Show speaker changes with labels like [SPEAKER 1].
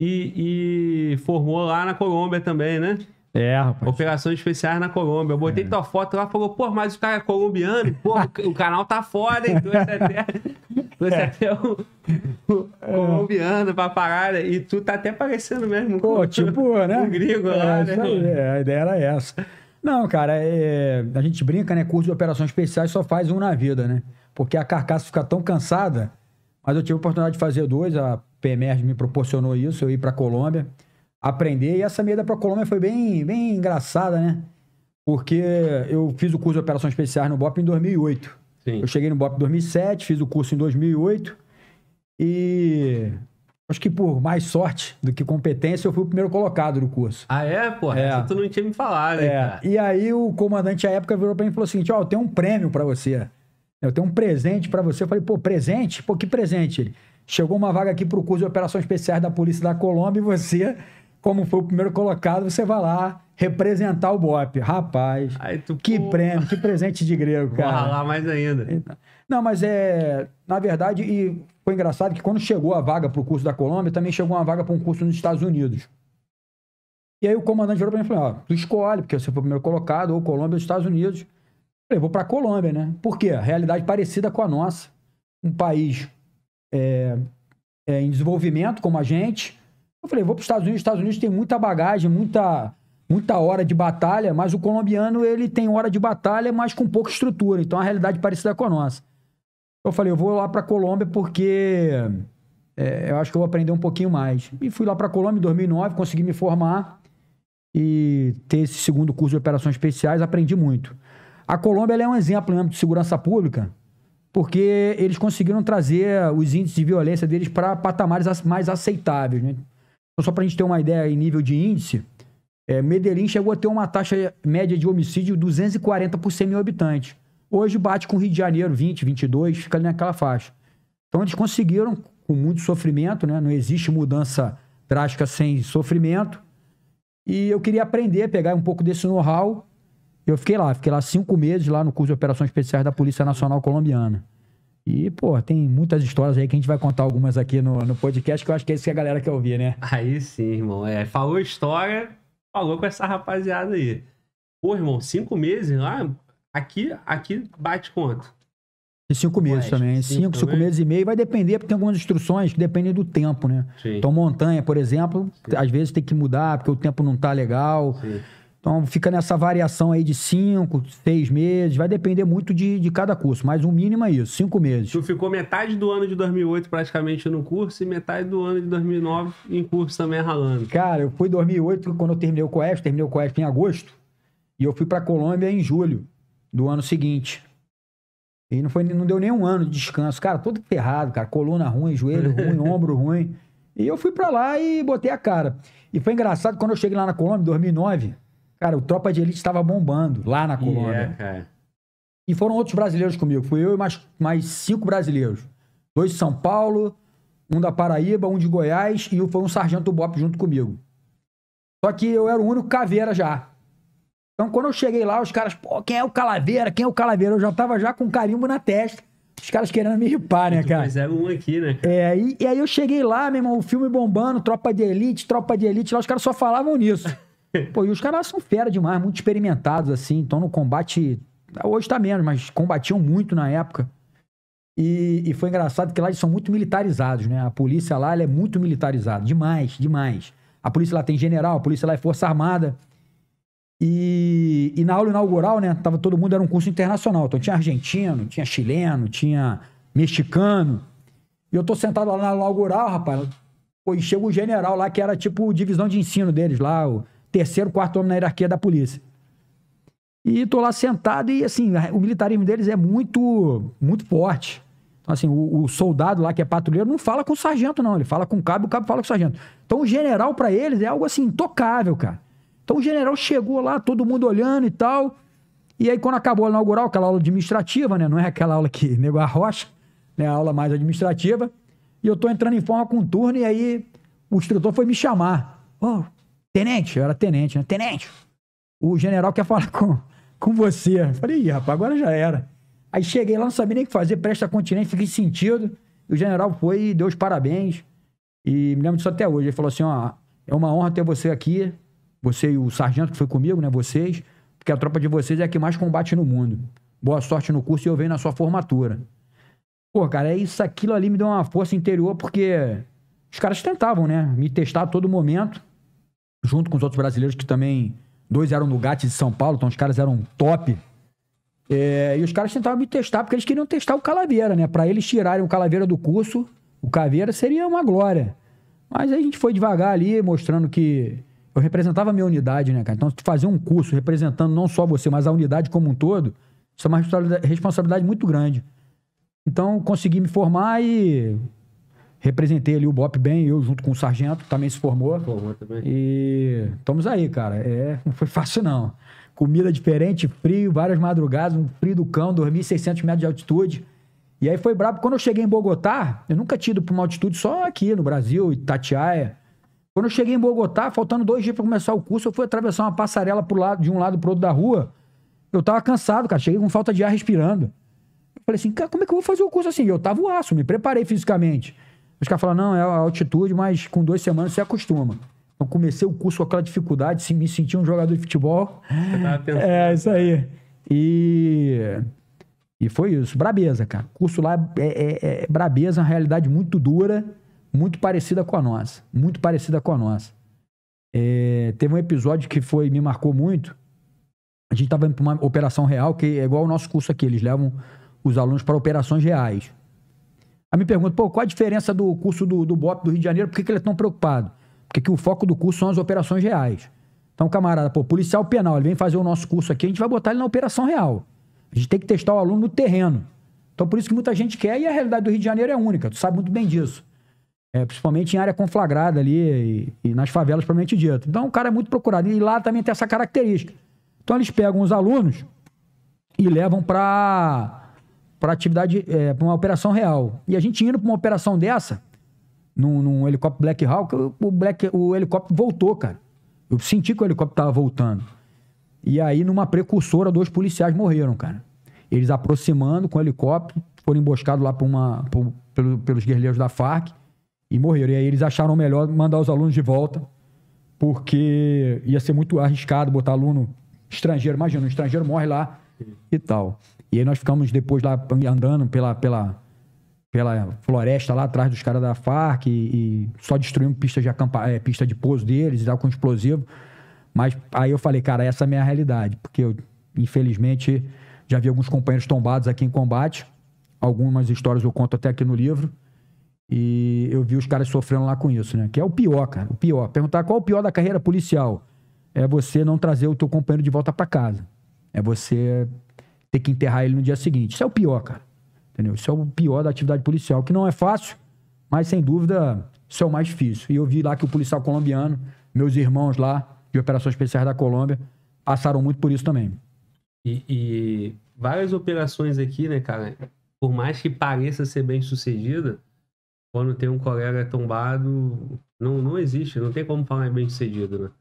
[SPEAKER 1] e, e formou lá na Colômbia também, né? É, rapaz. Operações especiais na Colômbia. Eu botei é. tua foto lá e falou, pô, mas o cara é colombiano, pô, o canal tá foda, hein? Trouxe até, trouxe é. até o, é. colombiano pra parada. E tu tá até parecendo mesmo. Pô, com, tipo, né? O gringo é, lá, né? é,
[SPEAKER 2] a ideia era essa. Não, cara, é, a gente brinca, né? Curso de operações especiais só faz um na vida, né? Porque a carcaça fica tão cansada. Mas eu tive a oportunidade de fazer dois, a Pemerg me proporcionou isso, eu ir para a Colômbia aprender. E essa minha ida para a Colômbia foi bem, bem engraçada, né? Porque eu fiz o curso de operações especiais no BOP em 2008. Sim. Eu cheguei no BOP em 2007, fiz o curso em 2008 e acho que por mais sorte do que competência, eu fui o primeiro colocado no curso. Ah,
[SPEAKER 1] é? Porra, é. tu não tinha me falado, né,
[SPEAKER 2] E aí o comandante à época virou para mim e falou o seguinte, ó, oh, eu tenho um prêmio para você. Eu tenho um presente para você. Eu falei, pô, presente? Pô, que presente? Ele, Chegou uma vaga aqui para o curso de operações especiais da Polícia da Colômbia e você, como foi o primeiro colocado, você vai lá representar o BOPE, Rapaz, Ai, tu, que pô... prêmio, que presente de grego, cara. lá mais ainda. Então, não, mas é... Na verdade, e foi engraçado que quando chegou a vaga para o curso da Colômbia, também chegou uma vaga para um curso nos Estados Unidos. E aí o comandante virou para mim e falou, ó, tu escolhe, porque você foi o primeiro colocado, ou Colômbia ou Estados Unidos. Eu falei, vou para Colômbia, né? Por quê? Realidade parecida com a nossa. Um país é, é, em desenvolvimento como a gente. Eu falei, vou para os Estados Unidos. Os Estados Unidos tem muita bagagem, muita, muita hora de batalha, mas o colombiano ele tem hora de batalha, mas com pouca estrutura. Então, é a realidade é parecida com a nossa. Eu falei, eu vou lá para a Colômbia porque é, eu acho que eu vou aprender um pouquinho mais. E fui lá para a Colômbia em 2009, consegui me formar e ter esse segundo curso de operações especiais, aprendi muito. A Colômbia é um exemplo em âmbito de segurança pública porque eles conseguiram trazer os índices de violência deles para patamares mais aceitáveis. Né? Então, só para a gente ter uma ideia em nível de índice, é, Medellín chegou a ter uma taxa média de homicídio de 240 por 100 mil habitantes. Hoje bate com o Rio de Janeiro, 20, 22, fica ali naquela faixa. Então eles conseguiram, com muito sofrimento, né? não existe mudança drástica sem sofrimento. E eu queria aprender, pegar um pouco desse know-how eu fiquei lá, fiquei lá cinco meses lá no curso de operações especiais da Polícia Nacional Colombiana. E, pô, tem muitas histórias aí que a gente vai contar algumas aqui no, no podcast, que eu acho que é isso que a galera quer ouvir, né? Aí sim, irmão.
[SPEAKER 1] É, falou história, falou com essa rapaziada aí. Pô, irmão, cinco meses lá, aqui, aqui bate quanto?
[SPEAKER 2] E cinco meses também. Cinco, cinco, cinco meses e meio. Vai depender, porque tem algumas instruções que dependem do tempo, né? Sim. Então, montanha, por exemplo, sim. às vezes tem que mudar, porque o tempo não tá legal. Sim. Então fica nessa variação aí de cinco, seis meses, vai depender muito de, de cada curso, mas o um mínimo é isso, cinco meses.
[SPEAKER 1] Tu ficou metade do ano de 2008 praticamente no curso e metade do ano de 2009 em curso
[SPEAKER 2] também ralando. Cara, eu fui em 2008 quando eu terminei o COEF, terminei o COEF em agosto, e eu fui para Colômbia em julho do ano seguinte. E não, foi, não deu nem um ano de descanso. Cara, todo ferrado, cara. Coluna ruim, joelho ruim, ombro ruim. E eu fui para lá e botei a cara. E foi engraçado, quando eu cheguei lá na Colômbia, em 2009, Cara, o Tropa de Elite estava bombando lá na Colômbia. Yeah, e foram outros brasileiros comigo. Fui eu e mais, mais cinco brasileiros. Dois de São Paulo, um da Paraíba, um de Goiás e foi um sargento do BOP junto comigo. Só que eu era o único caveira já. Então quando eu cheguei lá, os caras, pô, quem é o calaveira? Quem é o calaveira? Eu já tava já com carimbo na testa. Os caras querendo me ripar, né, cara? Mas é, era um aqui, né? É, e, e aí eu cheguei lá, meu irmão, o filme bombando, Tropa de Elite, Tropa de Elite, lá os caras só falavam nisso. Pô, e os caras são fera demais, muito experimentados, assim. Então, no combate. Hoje tá menos, mas combatiam muito na época. E, e foi engraçado que lá eles são muito militarizados, né? A polícia lá é muito militarizada. Demais, demais. A polícia lá tem general, a polícia lá é Força Armada. E, e, na aula inaugural, né? Tava todo mundo, era um curso internacional. Então tinha argentino, tinha chileno, tinha mexicano. E eu tô sentado lá na aula inaugural, rapaz. Pô, e chega o general lá, que era tipo divisão de ensino deles lá, o terceiro, quarto homem na hierarquia da polícia. E tô lá sentado e, assim, o militarismo deles é muito, muito forte. Então, assim, o, o, soldado lá que é patrulheiro não fala com o sargento, não. Ele fala com o cabo, o cabo fala com o sargento. Então, o general, para eles, é algo, assim, intocável, cara. Então, o general chegou lá, todo mundo olhando e tal. E aí, quando acabou a inaugural, aquela aula administrativa, né? Não é aquela aula que nego rocha né? A aula mais administrativa. E eu tô entrando em forma com um turno e aí o instrutor foi me chamar. oh, Tenente, eu era tenente, né? Tenente, o general quer falar com, com você. Eu falei, Ih, rapaz, agora já era. Aí cheguei lá, não sabia nem o que fazer, presta continente, fiquei sentido. E o general foi e deu os parabéns. E me lembro disso até hoje. Ele falou assim: ó, é uma honra ter você aqui, você e o sargento que foi comigo, né? Vocês, porque a tropa de vocês é a que mais combate no mundo. Boa sorte no curso e eu venho na sua formatura. Pô, cara, é isso, aquilo ali me deu uma força interior, porque os caras tentavam, né? Me testar a todo momento junto com os outros brasileiros que também. Dois eram no GATS de São Paulo, então os caras eram top. É, e os caras tentavam me testar, porque eles queriam testar o Calaveira, né? Para eles tirarem o Calaveira do curso, o Caveira seria uma glória. Mas aí a gente foi devagar ali, mostrando que eu representava a minha unidade, né, cara? Então, fazer um curso representando não só você, mas a unidade como um todo, isso é uma responsabilidade muito grande. Então, consegui me formar e representei ali o Bop bem, eu junto com o Sargento, também se formou. Formou também. E estamos aí, cara. É, não foi fácil, não. Comida diferente, frio, várias madrugadas, um frio do cão, 2.600 metros de altitude. E aí foi brabo. Quando eu cheguei em Bogotá, eu nunca tinha ido para uma altitude só aqui no Brasil, Itatiaia. Quando eu cheguei em Bogotá, faltando dois dias para começar o curso, eu fui atravessar uma passarela pro lado, de um lado pro outro da rua. Eu tava cansado, cara. Cheguei com falta de ar respirando. Eu falei assim, cara, como é que eu vou fazer o curso assim? Eu tava o aço, me preparei fisicamente. Os caras falam, não, é a altitude, mas com duas semanas você acostuma. Eu comecei o curso com aquela dificuldade, se me sentia um jogador de futebol. É, isso aí. E, e foi isso. Brabeza, cara. O curso lá é, é, é brabeza, uma realidade muito dura, muito parecida com a nossa. Muito parecida com a nossa. É, teve um episódio que foi me marcou muito. A gente estava indo para uma operação real, que é igual o nosso curso aqui. Eles levam os alunos para operações reais. Aí me pergunta, pô, qual a diferença do curso do, do BOP do Rio de Janeiro? Por que, que ele é tão preocupado? Porque que o foco do curso são as operações reais. Então, camarada, pô, policial penal, ele vem fazer o nosso curso aqui, a gente vai botar ele na operação real. A gente tem que testar o aluno no terreno. Então, por isso que muita gente quer, e a realidade do Rio de Janeiro é única, tu sabe muito bem disso. É, principalmente em área conflagrada ali e, e nas favelas, propriamente dito. Então, o cara é muito procurado. E lá também tem essa característica. Então, eles pegam os alunos e levam para para atividade, é, para uma operação real. E a gente indo para uma operação dessa, num, num, helicóptero Black Hawk, o, Black, o helicóptero voltou, cara. Eu senti que o helicóptero estava voltando. E aí, numa precursora, dois policiais morreram, cara. Eles aproximando com o helicóptero, foram emboscados lá por uma, por, pelo, pelos guerrilheiros da FARC e morreram. E aí eles acharam melhor mandar os alunos de volta, porque ia ser muito arriscado botar aluno estrangeiro. Imagina, um estrangeiro morre lá e tal. E aí nós ficamos depois lá andando pela, pela, pela floresta lá atrás dos caras da Farc e, e só destruímos pista de, acampa, é, pista de pouso deles e tal com explosivo. Mas aí eu falei, cara, essa é a minha realidade, porque eu, infelizmente, já vi alguns companheiros tombados aqui em combate. Algumas histórias eu conto até aqui no livro. E eu vi os caras sofrendo lá com isso, né? Que é o pior, cara. O pior. Perguntar qual é o pior da carreira policial? É você não trazer o teu companheiro de volta para casa. É você ter que enterrar ele no dia seguinte. Isso é o pior, cara. Entendeu? Isso é o pior da atividade policial, que não é fácil, mas sem dúvida isso é o mais difícil. E eu vi lá que o policial colombiano, meus irmãos lá de operações especiais da Colômbia, passaram muito por isso também.
[SPEAKER 1] E, e várias operações aqui, né, cara? Por mais que pareça ser bem sucedida, quando tem um colega tombado, não, não existe, não tem como falar bem sucedido, né?